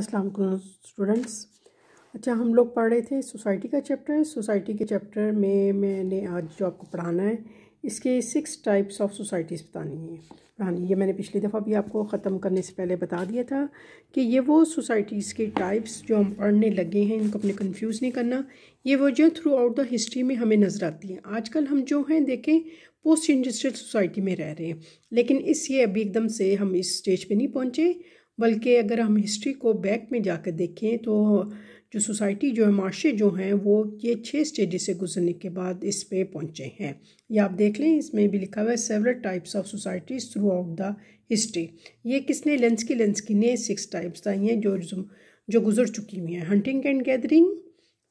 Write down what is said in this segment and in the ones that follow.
अस्सलाम स्टूडेंट्स अच्छा हम लोग पढ़ रहे थे सोसाइटी का चैप्टर सोसाइटी के चैप्टर में मैंने आज जो आपको पढ़ाना है इसके सिक्स टाइप्स ऑफ सोसाइटीज़ बतानी है पढ़ानी ये मैंने पिछली दफ़ा भी आपको ख़त्म करने से पहले बता दिया था कि ये वो सोसाइटीज़ के टाइप्स जो हम पढ़ने लगे हैं इनको अपने कन्फ्यूज़ नहीं करना ये वो जो थ्रू आउट द हिस्ट्री में हमें नज़र आती आज आजकल हम जो हैं देखें पोस्ट इंडस्ट्रियल सोसाइटी में रह रहे हैं लेकिन इस ये अभी एकदम से हम इस स्टेज पर नहीं पहुँचे बल्कि अगर हम हिस्ट्री को बैक में जाकर देखें तो जो सोसाइटी जो है माशे जो हैं वो ये छः स्टेज से गुजरने के बाद इस पे पहुँचे हैं या आप देख लें इसमें भी लिखा हुआ है several types of societies throughout the history ये किसने लेंस की लेंस की ने सिक्स टाइप्स आई हैं जो जो गुजर चुकी हुई हैं हंटिंग एंड गैदरिंग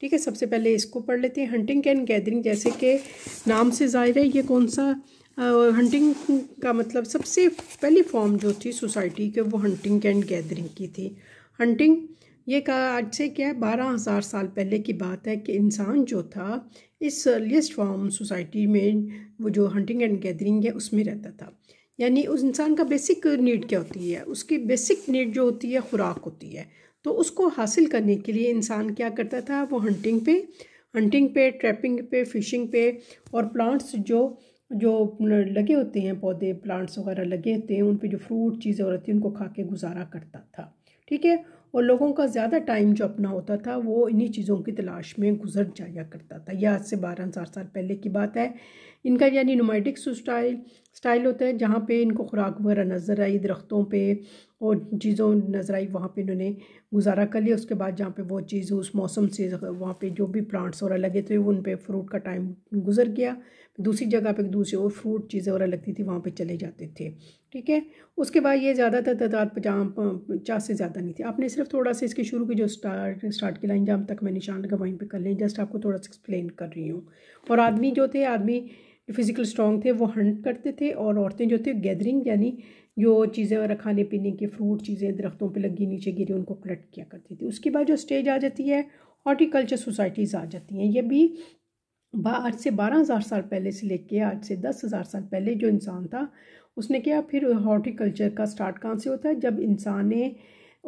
ठीक है सबसे पहले इसको पढ़ लेते हैं हंटिंग एंड गैदरिंग जैसे कि नाम से ज़ाहिर है ये कौन सा हंटिंग का मतलब सबसे पहली फॉर्म जो थी सोसाइटी के वो हंटिंग एंड गैदरिंग की थी हंटिंग ये का आज से क्या है बारह हज़ार साल पहले की बात है कि इंसान जो था इस अर्लीस्ट फॉर्म सोसाइटी में वो जो हंटिंग एंड गैदरिंग है उसमें रहता था यानी उस इंसान का बेसिक नीड क्या होती है उसकी बेसिक नीड जो होती है खुराक होती है तो उसको हासिल करने के लिए इंसान क्या करता था वो हंटिंग पे हंटिंग पे ट्रैपिंग पे फिशिंग पे और प्लांट्स जो जो लगे होते हैं पौधे प्लांट्स वगैरह लगे होते हैं उन पे जो फ्रूट चीज़ें और होती हैं उनको खा के गुजारा करता था ठीक है और लोगों का ज़्यादा टाइम जो अपना होता था वो इन्हीं चीज़ों की तलाश में गुजर जाया करता था यह आज से बारह हजार साल पहले की बात है इनका यानी नुमाइटिक स्टाइल स्टाइल होता है जहाँ पे इनको खुराक वगैरह नज़र आई दरख्तों पे और चीज़ों नज़र आई वहाँ पे इन्होंने गुजारा कर लिया उसके बाद जहाँ पे वो चीज़ उस मौसम से वहाँ पर जो भी प्लांट्स वगैरह लगे थे उन पर फ्रूट का टाइम गुजर गया दूसरी जगह पे दूसरे और फ्रूट चीज़ें वगैरह लगती थी वहाँ पे चले जाते थे ठीक है उसके बाद ये ज़्यादातर तादाद पचास पचास से ज़्यादा नहीं थी आपने सिर्फ थोड़ा सा इसके शुरू की जो स्टार्ट स्टार्ट की लाइन जहाँ तक मैं निशान लगा वहीं पर कर लें जस्ट आपको थोड़ा सा एक्सप्लेन कर रही हूँ और आदमी जो थे आदमी फिज़िकल स्ट्रॉन्ग थे वो हंट करते थे और औरतें जो थे गैदरिंग यानी जो चीज़ें वगैरह खाने पीने की फ्रूट चीज़ें दरख्तों पे लगी नीचे गिरी उनको कलेक्ट किया करती थी उसके बाद जो स्टेज आ जाती है हॉर्टिकल्चर सोसाइटीज़ आ जाती हैं ये भी आज से बारह हज़ार साल पहले से लेके आज से दस हज़ार साल पहले जो इंसान था उसने क्या फिर हॉर्टिकल्चर का स्टार्ट कहाँ से होता है जब इंसान ने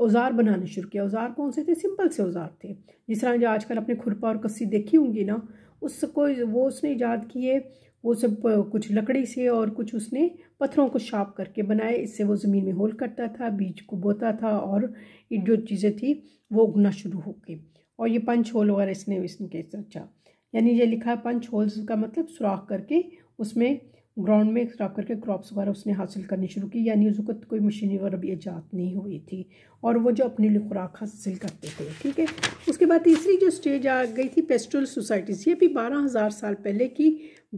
औजार बनाने शुरू किया औजार कौन से थे सिंपल से औजार थे जिस तरह जो आजकल अपने खुरपा और कस्सी देखी होंगी ना उसको वो उसने ईजाद किए वो सब कुछ लकड़ी से और कुछ उसने पत्थरों को शार्प करके बनाए इससे वो ज़मीन में होल करता था बीज को बोता था और जो चीज़ें थी वो उगना शुरू हो गई और ये पंच होल वगैरह इसने इसने अच्छा यानी ये लिखा पंच होल्स का मतलब सुराख करके उसमें ग्राउंड में सुराख करके क्रॉप्स वगैरह उसने हासिल करनी शुरू की यानी उस वक्त तो कोई मशीनी वगैरह भी ईजाद नहीं हुई थी और वो जो अपने लिए खुराक हासिल करते थे ठीक है उसके बाद तीसरी जो स्टेज आ गई थी पेस्टोरल सोसाइटीज़ ये भी बारह हज़ार साल पहले की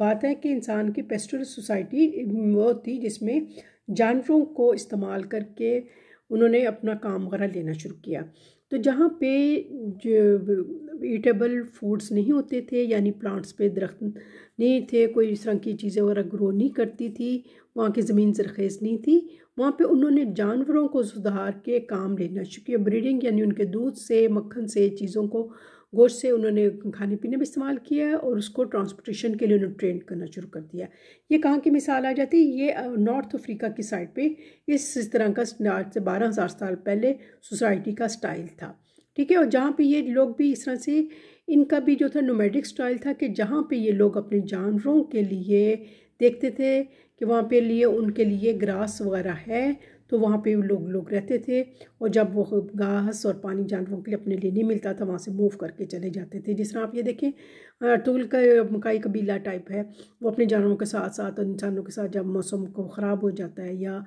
बात है कि इंसान की पेस्टोरल सोसाइटी वो थी जिसमें जानवरों को इस्तेमाल करके उन्होंने अपना काम वगैरह लेना शुरू किया तो जहाँ पे जो ईटेबल फूड्स नहीं होते थे यानी प्लांट्स पे दरख्त नहीं थे कोई इस तरह की चीज़ें वगैरह ग्रो नहीं करती थी वहाँ की ज़मीन जरखेज़ नहीं थी वहाँ पे उन्होंने जानवरों को सुधार के काम लेना शुरू ब्रीडिंग यानी उनके दूध से मक्खन से चीज़ों को गोश्त से उन्होंने खाने पीने में इस्तेमाल किया और उसको ट्रांसपोर्टेशन के लिए उन्होंने ट्रेंड करना शुरू कर दिया ये कहाँ की मिसाल आ जाती है ये नॉर्थ अफ्रीका की साइड पे इस तरह का आज से बारह हज़ार साल पहले सोसाइटी का स्टाइल था ठीक है और जहाँ पे ये लोग भी इस तरह से इनका भी जो था नोमेडिक स्टाइल था कि जहाँ पे ये लोग अपने जानवरों के लिए देखते थे कि वहाँ पे लिए उनके लिए ग्रास वगैरह है तो वहाँ पे लोग लोग रहते थे और जब वो घास और पानी जानवरों के लिए अपने लिए नहीं मिलता था वहाँ से मूव करके चले जाते थे जिस तरह आप ये देखें अटूल का मकाई कबीला टाइप है वो अपने जानवरों के साथ साथ इंसानों के साथ जब मौसम को ख़राब हो जाता है या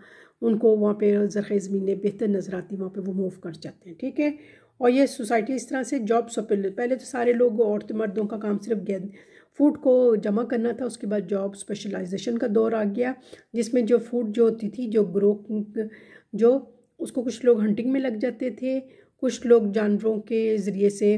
उनको वहाँ पर ज़रख़ ज़मीनें बेहतर नज़र आती वहाँ पर वो मूव कर जाते हैं ठीक है और ये सोसाइटी इस तरह से जॉब सपेल पहले तो सारे लोग औरत मर्दों का काम सिर्फ फूड को जमा करना था उसके बाद जॉब स्पेशलाइजेशन का दौर आ गया जिसमें जो फूड जो होती थी जो ग्रो जो उसको कुछ लोग हंटिंग में लग जाते थे कुछ लोग जानवरों के ज़रिए से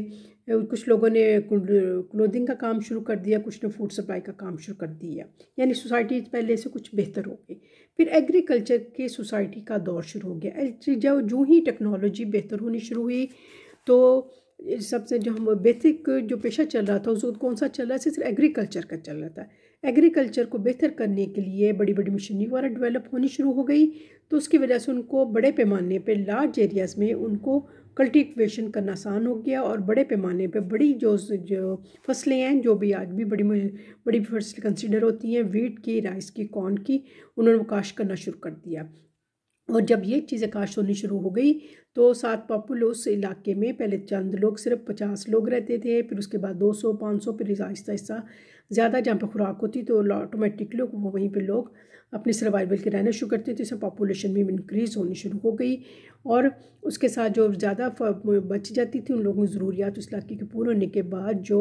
कुछ लोगों ने क्लोथिंग का काम शुरू कर दिया कुछ ने फूड सप्लाई का काम शुरू कर दिया यानी सोसाइटी पहले से कुछ बेहतर हो गई फिर एग्रीकल्चर के सोसाइटी का दौर शुरू हो गया जब जूँ ही टेक्नोलॉजी बेहतर होनी शुरू हुई तो सबसे जो हम बेसिक जो पेशा चल रहा था उस कौन सा चल रहा है सिर्फ एग्रीकल्चर का चल रहा था एग्रीकल्चर को बेहतर करने के लिए बड़ी बड़ी मशीनरी वगैरह डेवलप होनी शुरू हो गई तो उसकी वजह से उनको बड़े पैमाने पर लार्ज एरियाज़ में उनको कल्टिवेशन करना आसान हो गया और बड़े पैमाने पर बड़ी जो जो फसलें हैं जो भी आज भी बड़ी बड़ी फसल कंसिडर होती हैं वीट की राइस की कॉर्न की उन्होंने काश करना शुरू कर दिया और जब ये चीज़ें काश्त होनी शुरू हो गई तो सात पॉपुल उस इलाके में पहले चंद लोग सिर्फ पचास लोग रहते थे फिर उसके बाद दो सौ पाँच सौ फिर आहिस्ता आहिस्ता ज़्यादा जहाँ पर खुराक होती तो ऑटोमेटिक लोग वो वहीं पर लोग अपने सर्वाइवल के रहना शुरू करते थे इससे पॉपुलेशन में इंक्रीज़ होनी शुरू हो गई और उसके साथ जो ज़्यादा बच जाती थी उन लोगों की ज़रूरियात उस इलाके के पूरे होने के बाद जो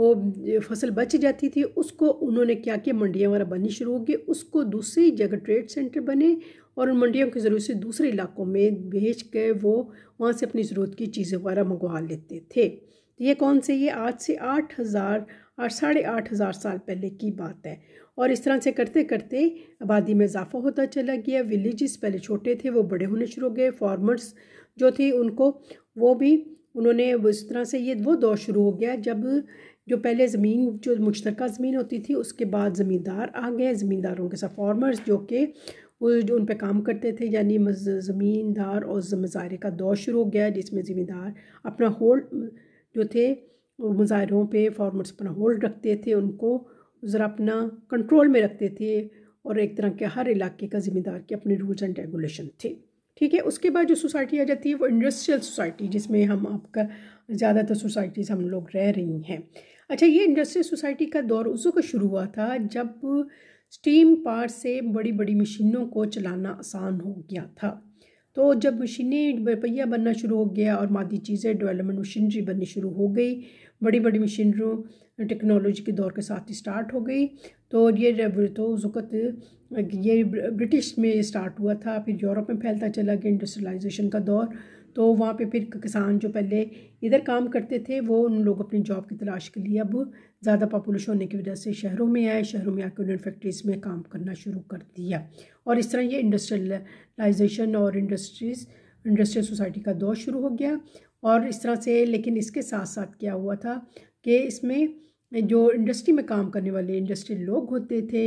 वो फसल बच जाती थी उसको उन्होंने क्या किया मंडियाँ वगैरह बननी शुरू हो गई उसको दूसरी जगह ट्रेड सेंटर बने और उन मंडियों के ज़रूरत से दूसरे इलाकों में भेज के वो वहाँ से अपनी ज़रूरत की चीज़ें वगैरह मंगवा लेते थे तो ये कौन से ये आज से आठ हज़ार आठ साढ़े आठ हज़ार साल पहले की बात है और इस तरह से करते करते आबादी में इजाफा होता चला गया विलेजेस पहले छोटे थे वो बड़े होने शुरू हो गए फार्मर्स जो थे उनको वो भी उन्होंने इस तरह से ये वो दौर शुरू हो गया जब जो पहले ज़मीन जो मुश्तरका ज़मीन होती थी उसके बाद ज़मींदार आ गए ज़मींदारों के साथ फार्मर्स जो कि वो जो उन पर काम करते थे यानी ज़मींदार और मज़ाहरे का दौर शुरू हो गया जिसमें ज़मींदार अपना होल्ड जो थे मुजाहरों पर फार्मर्स अपना होल्ड रखते थे उनको ज़रा अपना कंट्रोल में रखते थे और एक तरह के हर इलाके का ज़िम्मेदार के अपने रूल्स एंड रेगुलेशन थे ठीक है उसके बाद जो सोसाइटी आ जाती है वो इंडस्ट्रियल सोसाइटी जिसमें हम आपका ज़्यादातर सोसाइटीज़ हम लोग रह रही हैं अच्छा ये इंडस्ट्रियल सोसाइटी का दौर उस वक्त शुरू हुआ था जब स्टीम पार से बड़ी बड़ी मशीनों को चलाना आसान हो गया था तो जब मशीनें रुपया बनना शुरू हो गया और मादी चीज़ें डेवलपमेंट मशीनरी बननी शुरू हो गई बड़ी बड़ी मशीनरों टेक्नोलॉजी के दौर के साथ स्टार्ट हो गई तो ये तो उस वक्त ये ब्रिटिश में स्टार्ट हुआ था फिर यूरोप में फैलता चला गया इंडस्ट्रियलाइजेशन का दौर तो वहाँ पे फिर किसान जो पहले इधर काम करते थे वो उन लोग अपनी जॉब की तलाश के लिए अब ज़्यादा पॉपुलेशन होने की वजह से शहरों में आए शहरों में आकर उन्होंने फैक्ट्रीज़ में काम करना शुरू कर दिया और इस तरह ये इंडस्ट्रियलाइजेशन और इंडस्ट्रीज़ इंडस्ट्रियल सोसाइटी का दौर शुरू हो गया और इस तरह से लेकिन इसके साथ साथ क्या हुआ था कि इसमें जो इंडस्ट्री में काम करने वाले इंडस्ट्रियल लोग होते थे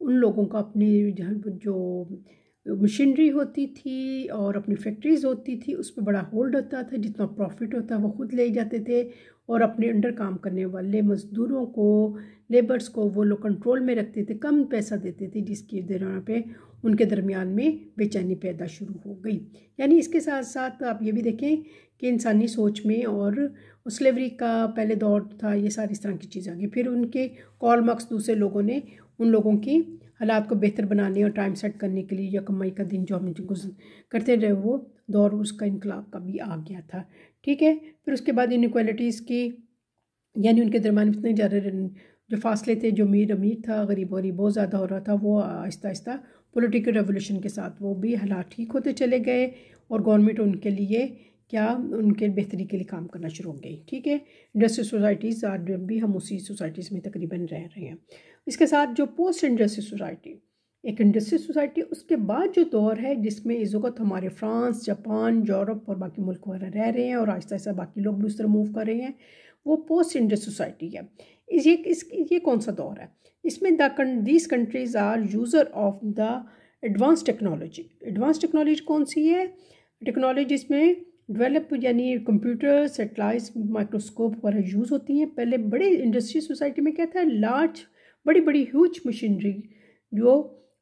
उन लोगों का अपने जो मशीनरी होती थी और अपनी फैक्ट्रीज़ होती थी उस पर बड़ा होल्ड होता था जितना प्रॉफिट होता वो खुद ले जाते थे और अपने अंडर काम करने वाले मज़दूरों को लेबर्स को वो लोग कंट्रोल में रखते थे कम पैसा देते थे जिसकी दौरान पे उनके दरमियान में बेचैनी पैदा शुरू हो गई यानी इसके साथ साथ आप ये भी देखें कि इंसानी सोच में और स्लेवरी का पहले दौर था ये सारी इस तरह की चीज़ें आ गई फिर उनके मक्स दूसरे लोगों ने उन लोगों की हालात को बेहतर बनाने और टाइम सेट करने के लिए या कमाई का दिन जो हम करते रहे वो दौर उसका इनकलाब का भी आ गया था ठीक है फिर उसके बाद इनक्वालिटीज़ की यानी उनके दरमियान इतने ज़्यादा जो फासले थे जो अमीर अमीर था गरीब गरीब बहुत ज़्यादा हो रहा था वो आहिस्ता आहिस्ता पोलिटिकल रेवोल्यूशन के साथ वो भी हालात ठीक होते चले गए और गवर्नमेंट उनके लिए क्या उनके बेहतरी के लिए काम करना शुरू हो गई ठीक है इंडस्ट्रियल सोसाइटीज़ आज भी हम उसी सोसाइटीज़ में तकरीबन रह रहे हैं इसके साथ जो पोस्ट इंडस्ट्रियल सोसाइटी एक इंडस्ट्रियल सोसाइटी उसके बाद जो दौर है जिसमें इस वक्त हमारे फ्रांस जापान यूरोप और बाकी मुल्क वगैरह रह रहे हैं और आहिस्ता आहिस्ता बाकी लोग भी उस तरह मूव कर रहे हैं वो पोस्ट इंडस्ट्रियल सोसाइटी है इस ये इस ये कौन सा दौर है इसमें the these countries are user of the advance technology advance technology कौन सी है टेक्नोलॉजी में डेवलप यानी कंप्यूटर सेटेलाइट माइक्रोस्कोप वगैरह यूज़ होती हैं पहले बड़े इंडस्ट्री सोसाइटी में क्या था लार्ज बड़ी बड़ी ह्यूज मशीनरी जो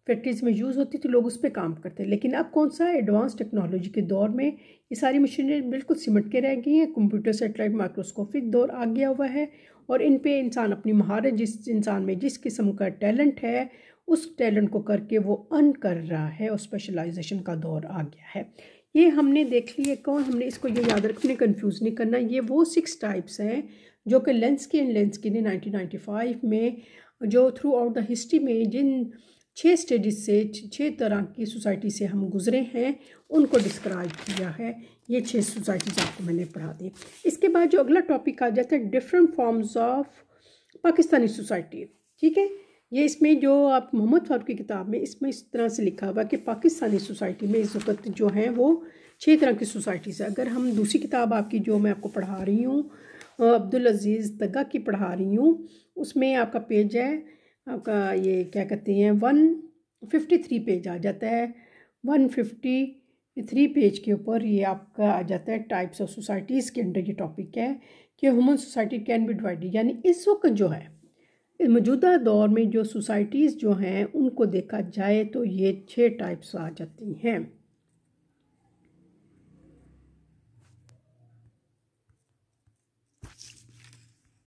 फैक्ट्रीज़ में यूज़ होती थी तो लोग उस पर काम करते लेकिन अब कौन सा एडवांस टेक्नोलॉजी के दौर में ये सारी मशीनरी बिल्कुल सिमट के रह गई हैं कंप्यूटर सेटेलाइट माइक्रोस्कोपिक दौर आ गया हुआ है और इन पर इंसान अपनी महारत जिस इंसान में जिस किस्म का टैलेंट है उस टैलेंट को करके वो अन कर रहा है और स्पेशलाइजेशन का दौर आ गया है ये हमने देख लिए कौन हमने इसको ये याद रखने कंफ्यूज नहीं करना ये वो सिक्स टाइप्स हैं जो कि लेंस की एंड लेंस की ने 1995 में जो थ्रू आउट द हिस्ट्री में जिन छः स्टेजेस से छः तरह की सोसाइटी से हम गुजरे हैं उनको डिस्क्राइब किया है ये छः सोसाइटीज़ आपको मैंने पढ़ा दी इसके बाद जो अगला टॉपिक आ जाता है different forms of Pakistani society ठीक है ये इसमें जो आप मोहम्मद फारूक की किताब में इसमें इस तरह से लिखा हुआ कि पाकिस्तानी सोसाइटी में इस वक्त जो है वो छः तरह की सोसाइटीज़ है अगर हम दूसरी किताब आपकी जो मैं आपको पढ़ा रही हूँ अब्दुल अजीज़ तगा की पढ़ा रही हूँ उसमें आपका पेज है आपका ये क्या कहते हैं वन फिफ्टी थ्री पेज आ जाता है वन फिफ्टी थ्री पेज के ऊपर ये आपका आ जाता है टाइप्स ऑफ सोसाइटीज़ के अंडर ये टॉपिक है कि human society can be divided यानी इस वक्त जो है मौजूदा दौर में जो सोसाइटीज़ जो हैं उनको देखा जाए तो ये छः टाइप्स आ जाती हैं